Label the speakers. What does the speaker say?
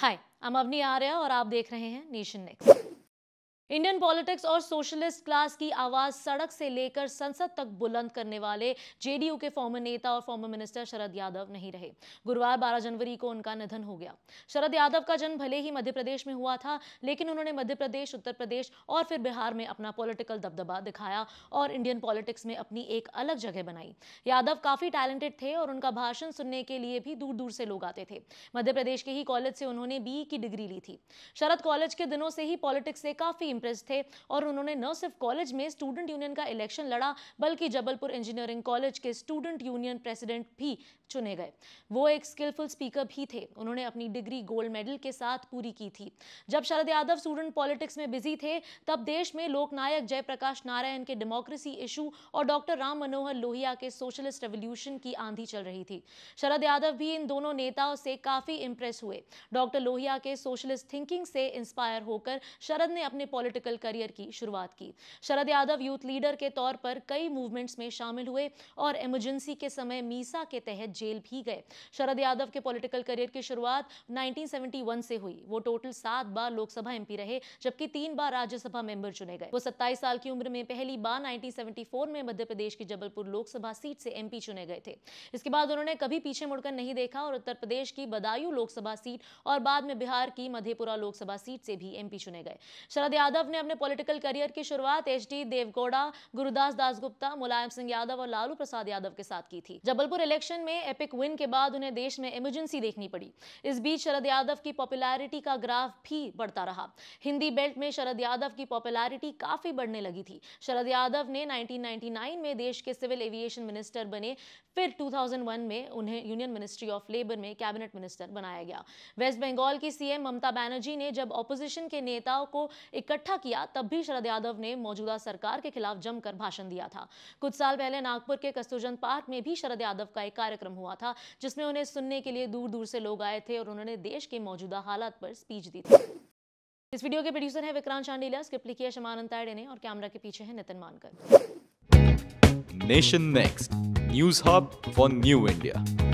Speaker 1: हाय आई अवनी आर्या और आप देख रहे हैं नेशन नेक्स्ट इंडियन पॉलिटिक्स और सोशलिस्ट क्लास की आवाज सड़क से लेकर संसद तक बुलंद करने वाले जेडीयू के फॉर्मर नेता और फॉर्मर मिनिस्टर शरद यादव नहीं रहे गुरुवार 12 जनवरी को उनका निधन हो गया शरद यादव का जन्म भले ही मध्य प्रदेश में हुआ था लेकिन उन्होंने मध्य प्रदेश उत्तर प्रदेश और फिर बिहार में अपना पॉलिटिकल दबदबा दिखाया और इंडियन पॉलिटिक्स में अपनी एक अलग जगह बनाई यादव काफी टैलेंटेड थे और उनका भाषण सुनने के लिए भी दूर दूर से लोग आते थे मध्य प्रदेश के ही कॉलेज से उन्होंने बीई e की डिग्री ली थी शरद कॉलेज के दिनों से ही पॉलिटिक्स से काफी इंप्रेस थे और उन्होंने न सिर्फ कॉलेज में स्टूडेंट यूनियन का इलेक्शन लड़ा बल्कि जबलपुर इंजीनियरिंग कॉलेज के स्टूडेंट यूनियन प्रेसिडेंट भी चुने गए वो एक स्किलफुल स्पीकर भी थे उन्होंने अपनी डिग्री गोल्ड मेडल के साथ पूरी की थी जब शरद यादव स्टूडेंट पॉलिटिक्स में बिजी थे तब देश में लोकनायक जयप्रकाश नारायण के डेमोक्रेसी इशू और डॉक्टर राम मनोहर लोहिया के सोशलिस्ट रेवोल्यूशन की आंधी चल रही थी शरद यादव भी इन दोनों नेताओं से काफी इंप्रेस हुए डॉक्टर लोहिया के सोशलिस्ट थिंकिंग से इंस्पायर होकर शरद ने अपने पॉलिटिक्स पॉलिटिकल करियर की शुरुआत की शरद यादव यूथ लीडर के तौर पर कई मूवमेंट्स में शामिल हुए और इमरजेंसी के समय मीसा के तहत जेल भी गए शरद यादव के पॉलिटिकल करियर की शुरुआत 1971 से हुई वो टोटल सात बार लोकसभा एमपी रहे जबकि तीन बार राज्यसभा मेंबर चुने गए वो सत्ताईस साल की उम्र में पहली बार 1974 में मध्य प्रदेश की जबलपुर लोकसभा सीट से एमपी चुने गए थे इसके बाद उन्होंने कभी पीछे मुड़कर नहीं देखा और उत्तर प्रदेश की बदायूं लोकसभा सीट और बाद में बिहार की मधेपुरा लोकसभा सीट से भी एमपी चुने गए शरद यादव यादव ने अपने पॉलिटिकल करियर की शुरुआत एच डी देवगौड़ा गुरुदास दासगुप्ता मुलायम सिंह यादव और लालू प्रसाद यादव के साथ की थी जबलपुर इलेक्शन में एपिक विन के बाद उन्हें देश में इमरजेंसी देखनी पड़ी इस बीच शरद यादव की पॉपुलैरिटी का ग्राफ भी बढ़ता रहा हिंदी बेल्ट में शरद यादव की पॉपुलैरिटी काफी बढ़ने लगी थी शरद यादव ने नाइनटीन में देश के सिविल एविएशन मिनिस्टर बने फिर टू में उन्हें यूनियन मिनिस्ट्री ऑफ लेबर में कैबिनेट मिनिस्टर बनाया गया वेस्ट बंगाल की सीएम ममता बैनर्जी ने जब ऑपोजिशन के नेताओं को इकट्ठा इकट्ठा किया तब भी शरद यादव ने मौजूदा सरकार के खिलाफ जमकर भाषण दिया था कुछ साल पहले नागपुर के कस्तूरजन पार्क में भी शरद यादव का एक कार्यक्रम हुआ था जिसमें उन्हें सुनने के लिए दूर दूर से लोग आए थे और उन्होंने देश के मौजूदा हालात पर स्पीच दी थी इस वीडियो के प्रोड्यूसर है विक्रांत चांडीला स्क्रिप्ट लिखी है शमानंद ने और कैमरा के पीछे है Nitin Mankar Nation Next news hub for new India